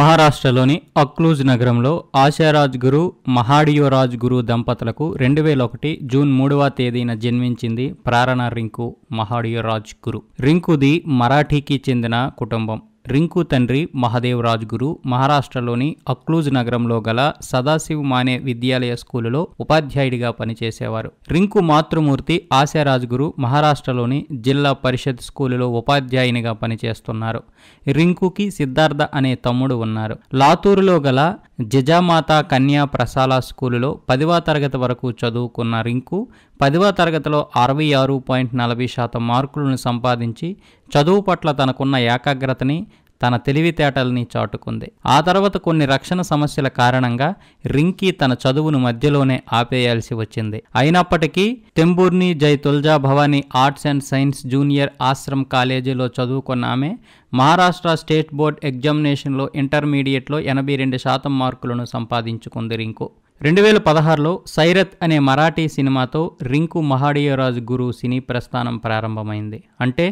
మహారాష్ట్రలోని అక్లూజ్ నగరంలో ఆశారాజ్ గురు మహాడియో రాజ్ గురు దంపతులకు రెండు వేల ఒకటి జూన్ మూడవ తేదీన జన్మించింది ప్రారణ రింకు మహాడియో రాజ్ గురు రింకుది మరాఠీకి చెందిన కుటుంబం రింకు తండ్రి మహదేవ్ రాజ్ గురు మహారాష్ట్రలోని అక్లూజ్ నగరంలో గల సదాశివ్ మానే విద్యాలయ స్కూలులో ఉపాధ్యాయుడిగా పనిచేసేవారు రింకు మాతృమూర్తి ఆశారాజ్ గురు మహారాష్ట్రలోని జిల్లా పరిషత్ స్కూలులో ఉపాధ్యాయునిగా పనిచేస్తున్నారు రింకుకి సిద్ధార్థ అనే తమ్ముడు ఉన్నారు లాతూరులో గల జజామాత కన్యా ప్రసాల స్కూలులో పదివ తరగతి వరకు చదువుకున్న రింకు పదివ తరగతిలో అరవై ఆరు పాయింట్ నలభై శాతం మార్కులను సంపాదించి చదువు పట్ల తనకున్న ఏకాగ్రతని తన తెలివితేటల్ని చాటుకుంది ఆ తర్వాత కొన్ని రక్షణ సమస్యల కారణంగా రింకీ తన చదువును మధ్యలోనే ఆపేయాల్సి వచ్చింది అయినప్పటికీ తెంబూర్ని Jai Tulja Bhavani arts and science junior Ashram కాలేజీలో చదువుకున్న ఆమె మహారాష్ట్ర స్టేట్ బోర్డ్ ఎగ్జామినేషన్లో ఇంటర్మీడియట్లో ఎనభై రెండు శాతం మార్కులను సంపాదించుకుంది రింకు రెండు వేల పదహారులో సైరత్ అనే మరాఠీ సినిమాతో రింకు మహాడియరాజ్ గురు సినీ ప్రస్థానం ప్రారంభమైంది అంటే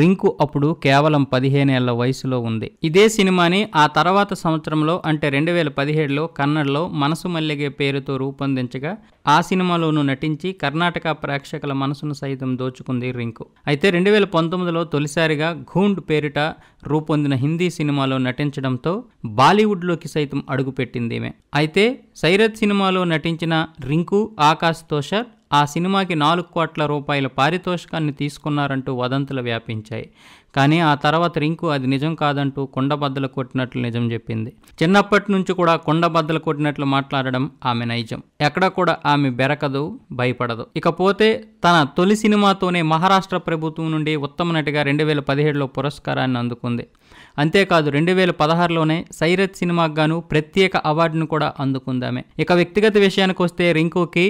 రింకు అప్పుడు కేవలం పదిహేనేళ్ల వయసులో ఉంది ఇదే సినిమాని ఆ తర్వాత సంవత్సరంలో అంటే రెండు వేల పదిహేడులో కన్నడలో మనసు మల్లిగే పేరుతో రూపొందించగా ఆ సినిమాలోనూ నటించి కర్ణాటక ప్రేక్షకుల మనసును సైతం దోచుకుంది రింకు అయితే రెండు వేల పంతొమ్మిదిలో తొలిసారిగా ఘూండ్ పేరిట రూపొందిన హిందీ సినిమాలో నటించడంతో బాలీవుడ్లోకి సైతం అడుగుపెట్టింది ఈమె అయితే సైరత్ సినిమా సినిమాలో నటించిన రింకు ఆకాశ్ తోషర్ ఆ సినిమాకి నాలుగు కోట్ల రూపాయల పారితోషికాన్ని తీసుకున్నారంటూ వదంతులు వ్యాపించాయి కానీ ఆ తర్వాత రింకు అది నిజం కాదంటూ కొండబద్దలు కొట్టినట్లు నిజం చెప్పింది చిన్నప్పటి నుంచి కూడా కొండబద్దలు కొట్టినట్లు మాట్లాడడం ఆమె నైజం ఎక్కడ కూడా ఆమె బెరకదు భయపడదు ఇకపోతే తన తొలి సినిమాతోనే మహారాష్ట్ర ప్రభుత్వం నుండి ఉత్తమ నటిగా రెండు వేల పదిహేడులో పురస్కారాన్ని అందుకుంది అంతేకాదు రెండు వేల పదహారులోనే సైరత్ సినిమాకు గాను ప్రత్యేక అవార్డును కూడా అందుకుందామే ఇక వ్యక్తిగత విషయానికి వస్తే రింకుకి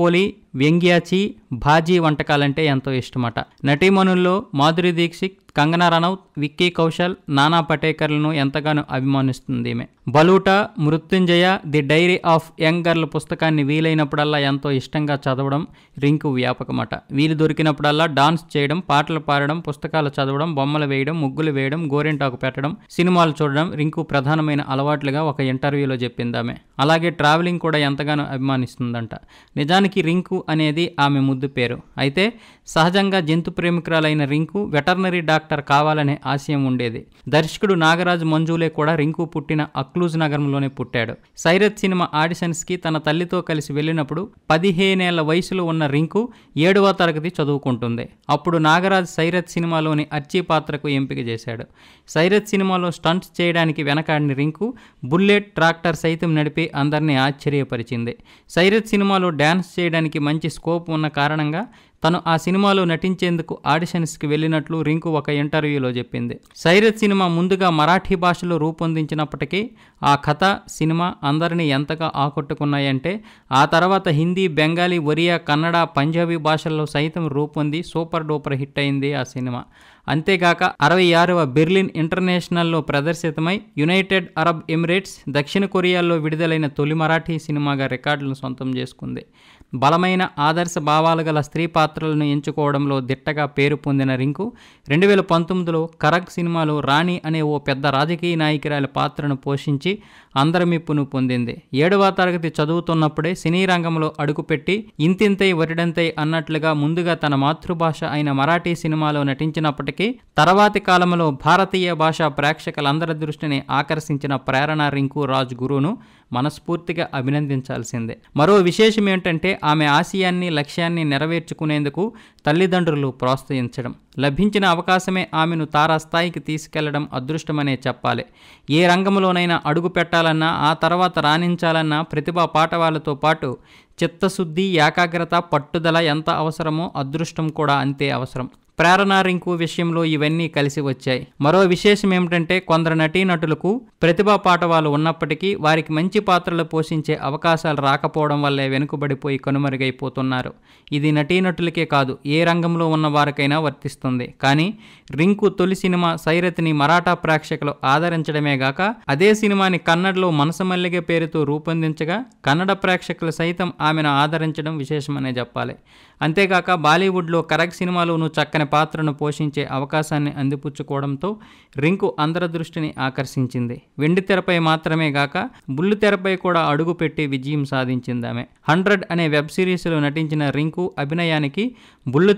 పోలి వ్యంగ్యాచి భాజీ వంటకాలంటే ఎంతో ఇష్టమట నటీమణుల్లో మాధురి దీక్షిత్ కంగనా రనౌత్ విక్కీ కౌశల్ నానా పటేకర్లను ఎంతగానో అభిమానిస్తుంది ఈమె Baluta Mrityunjay the diary of young girl పుస్తకాన్ని వీలైనప్పుడల్లా ఎంతో ఇష్టంగా చదవడం రింకు వ్యాపకమట వీలు దొరికినప్పుడల్లా డాన్స్ చేయడం పాటలు పాడడం పుస్తకాలు చదవడం బొమ్మలు వేయడం ముగ్గులు వేయడం గోరింటాకు పెట్టడం సినిమాలు చూడడం రింకు ప్రధానమైన అలవాట్లుగా ఒక ఇంటర్వ్యూలో చెప్పింది ఆమె అలాగే ట్రావెలింగ్ కూడా ఎంతగానో అభిమానిస్తుందంట నిజానికి రింకు అనేది ఆమె ముద్దు పేరు అయితే సహజంగా జంతు ప్రేమికురాలైన రింకు వెటర్నరీ డాక్టర్ డాక్టర్ కావాలనే ఆశయం ఉండేది దర్శకుడు నాగరాజు మంజులే కూడా రింకు పుట్టిన అక్లూజ్ నగరంలోనే పుట్టాడు సైరత్ సినిమా ఆడిషన్స్కి తన తల్లితో కలిసి వెళ్ళినప్పుడు పదిహేనేళ్ల వయసులో ఉన్న రింకు ఏడవ తరగతి చదువుకుంటుంది అప్పుడు నాగరాజ్ సైరత్ సినిమాలోని అర్చీ పాత్రకు ఎంపిక చేశాడు సైరత్ సినిమాలో స్టంట్స్ చేయడానికి వెనకాడిన రింకు బుల్లెట్ ట్రాక్టర్ సైతం నడిపి అందరినీ ఆశ్చర్యపరిచింది సైరత్ సినిమాలో డ్యాన్స్ చేయడానికి మంచి స్కోప్ ఉన్న కారణంగా తను ఆ సినిమాలో నటించేందుకు ఆడిషన్స్కి వెళ్ళినట్లు రింకు ఒక ఇంటర్వ్యూలో చెప్పింది సైరత్ సినిమా ముందుగా మరాఠీ భాషలో రూపొందించినప్పటికీ ఆ కథ సినిమా అందరినీ ఎంతగా ఆకట్టుకున్నాయంటే ఆ తర్వాత హిందీ బెంగాలీ ఒరియా కన్నడ పంజాబీ భాషల్లో సైతం రూపొంది సూపర్ డూపర్ హిట్ అయింది ఆ సినిమా అంతేగాక అరవై ఆరవ బెర్లిన్ ఇంటర్నేషనల్లో ప్రదర్శితమై యునైటెడ్ అరబ్ ఎమిరేట్స్ దక్షిణ కొరియాలో విడుదలైన తొలి మరాఠీ సినిమాగా రికార్డులను సొంతం చేసుకుంది బలమైన ఆదర్శ భావాలు గల స్త్రీ పాత్రలను ఎంచుకోవడంలో దిట్టగా పేరు పొందిన రింకు రెండు వేల పంతొమ్మిదిలో కరక్ సినిమాలో రాణి అనే ఓ పెద్ద రాజకీయ నాయకురాలి పాత్రను పోషించి అందరి మెప్పును పొందింది ఏడవ తరగతి చదువుతున్నప్పుడే సినీ రంగంలో అడుగుపెట్టి ఇంతింతై వరిడంతై అన్నట్లుగా ముందుగా తన మాతృభాష అయిన మరాఠీ సినిమాలో నటించినప్పటికీ తర్వాతి కాలంలో భారతీయ భాష ప్రేక్షకులందరి దృష్టిని ఆకర్షించిన ప్రేరణ రింకు రాజ్ గురువును మనస్ఫూర్తిగా అభినందించాల్సిందే మరో విశేషం ఏంటంటే ఆమె ఆశయాన్ని లక్ష్యాన్ని నెరవేర్చుకునేందుకు తల్లిదండ్రులు ప్రోత్సహించడం లభించిన అవకాశమే ఆమెను తారాస్థాయికి స్థాయికి తీసుకెళ్లడం అదృష్టమనే చెప్పాలి ఏ రంగంలోనైనా అడుగు పెట్టాలన్నా ఆ తర్వాత రాణించాలన్నా ప్రతిభా పాఠవాలతో పాటు చిత్తశుద్ధి ఏకాగ్రత పట్టుదల ఎంత అవసరమో అదృష్టం కూడా అంతే అవసరం ప్రేరణ రింకు విషయంలో ఇవన్నీ కలిసి వచ్చాయి మరో విశేషం ఏమిటంటే కొందరు నటీనటులకు ప్రతిభా పాటవాలు ఉన్నప్పటికీ వారికి మంచి పాత్రలు పోషించే అవకాశాలు రాకపోవడం వల్లే వెనుకబడిపోయి కనుమరుగైపోతున్నారు ఇది నటీనటులకే కాదు ఏ రంగంలో ఉన్న వారికైనా వర్తిస్తుంది కానీ రింకు తొలి సినిమా సైరథిని మరాఠా ప్రేక్షకులు ఆదరించడమే గాక అదే సినిమాని కన్నడలో మనసమల్లిగే పేరుతో రూపొందించగా కన్నడ ప్రేక్షకులు సైతం ఆమెను ఆదరించడం విశేషమనే చెప్పాలి అంతేగాక బాలీవుడ్లో కరగ్ సినిమాలోనూ చక్కని పాత్రను పోషించే అవకాశాన్ని అందిపుచ్చుకోవడంతో రింకు అందరి దృష్టిని ఆకర్షించింది వెండి తెరపై మాత్రమే గాక బుల్లు తెరపై కూడా అడుగుపెట్టి విజయం సాధించింది ఆమె హండ్రెడ్ అనే వెబ్ సిరీస్లో నటించిన రింకు అభినయానికి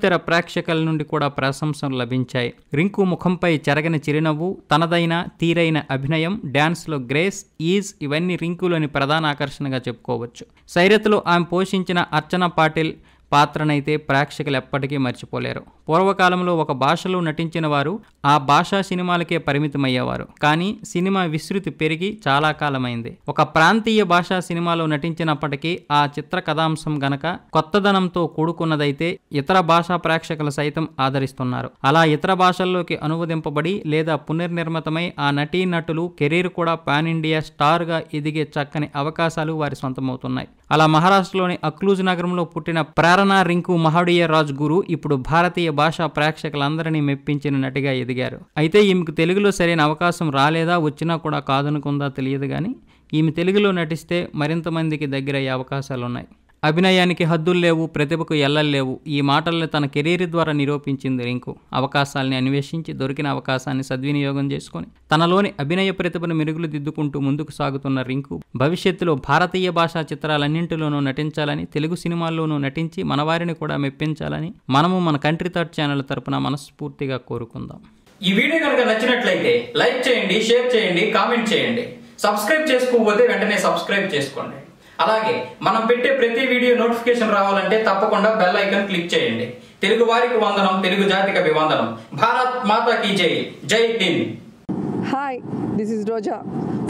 తెర ప్రేక్షకుల నుండి కూడా ప్రశంసలు లభించాయి రింకు ముఖంపై చెరగని చిరునవ్వు తనదైన తీరైన అభినయం డ్యాన్స్లో గ్రేస్ ఈజ్ ఇవన్నీ రింకులోని ప్రధాన ఆకర్షణగా చెప్పుకోవచ్చు సైరత్లో ఆమె పోషించిన అర్చన పాటిల్ పాత్రనైతే ప్రేక్షకులు ఎప్పటికీ మర్చిపోలేరు పూర్వకాలంలో ఒక భాషలో నటించిన వారు ఆ భాషా సినిమాలకే పరిమితమయ్యేవారు కానీ సినిమా విస్తృతి పెరిగి చాలా కాలమైంది ఒక ప్రాంతీయ భాషా సినిమాలో నటించినప్పటికీ ఆ చిత్ర కథాంశం గనక కొత్తదనంతో కూడుకున్నదైతే ఇతర భాషా ప్రేక్షకులు సైతం ఆదరిస్తున్నారు అలా ఇతర భాషల్లోకి అనువదింపబడి లేదా పునర్నిర్మితమై ఆ నటీనటులు కెరీర్ కూడా పాన్ ఇండియా స్టార్గా ఎదిగే చక్కని అవకాశాలు వారి సొంతమవుతున్నాయి అలా మహారాష్ట్రలోని అక్లూజ్ నగరంలో పుట్టిన ప్రేరణ రింకు మహాడియ రాజ్ గురు ఇప్పుడు భారతీయ భాషా ప్రేక్షకులందరినీ మెప్పించిన నటిగా ఎదిగారు అయితే ఈమెకు తెలుగులో సరైన అవకాశం రాలేదా వచ్చినా కూడా కాదనుకుందా తెలియదు కానీ ఈమె తెలుగులో నటిస్తే మరింత మందికి దగ్గరయ్యే అవకాశాలు ఉన్నాయి అభినయానికి హద్దులు లేవు ప్రతిభకు లేవు ఈ మాటల్ని తన కెరీర్ ద్వారా నిరూపించింది రింకు అవకాశాలని అన్వేషించి దొరికిన అవకాశాన్ని సద్వినియోగం చేసుకొని తనలోని అభినయ ప్రతిభను మెరుగులు దిద్దుకుంటూ ముందుకు సాగుతున్న రింకు భవిష్యత్తులో భారతీయ భాషా చిత్రాలన్నింటిలోనూ నటించాలని తెలుగు సినిమాల్లోనూ నటించి మనవారిని కూడా మెప్పించాలని మనము మన కంట్రీ థర్డ్ ఛానల్ తరపున మనస్ఫూర్తిగా కోరుకుందాం ఈ వీడియో కనుక నచ్చినట్లయితే లైక్ చేయండి షేర్ చేయండి కామెంట్ చేయండి సబ్స్క్రైబ్ చేసుకోకపోతే వెంటనే సబ్స్క్రైబ్ చేసుకోండి అలాగే మనం పెట్టే ప్రతి వీడియో నోటిఫికేషన్ రావాలంటే తప్పకుండా బెల్ ఐకన్ క్లిక్ చేయండి తెలుగు వారికి వందనం తెలుగు జాతికి అభివందనం భారత్ మాతాకి జై జై Hind hi this is Roja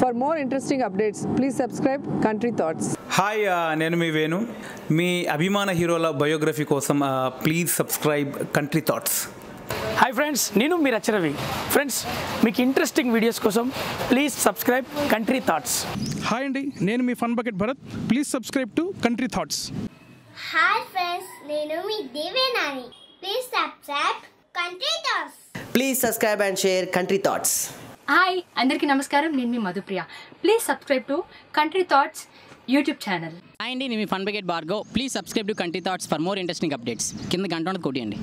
for more interesting updates please subscribe country thoughts hi నేను మీ వేణు మీ అభిమాన హీరోల బయోగ్రఫీ కోసం please subscribe country thoughts hi friends నేను మీరు అచ్చరవి ఫ్రెండ్స్ మీకు ఇంట్రెస్టింగ్ వీడియోస్ కోసం please subscribe country thoughts hi అండి నేను మీ fun bucket Bharat please subscribe to country thoughts hi friends నేను మీ దేవేనాని please subscribe country thoughts please subscribe and share country thoughts hi అందరికీ నమస్కారం నేను మీ Madhupriya please subscribe to country thoughts YouTube channel hi అండి నేను మీ ఫన్ బకెట్ బార్గో please subscribe to country thoughts for more interesting updates కింద గంట కొట్టియండి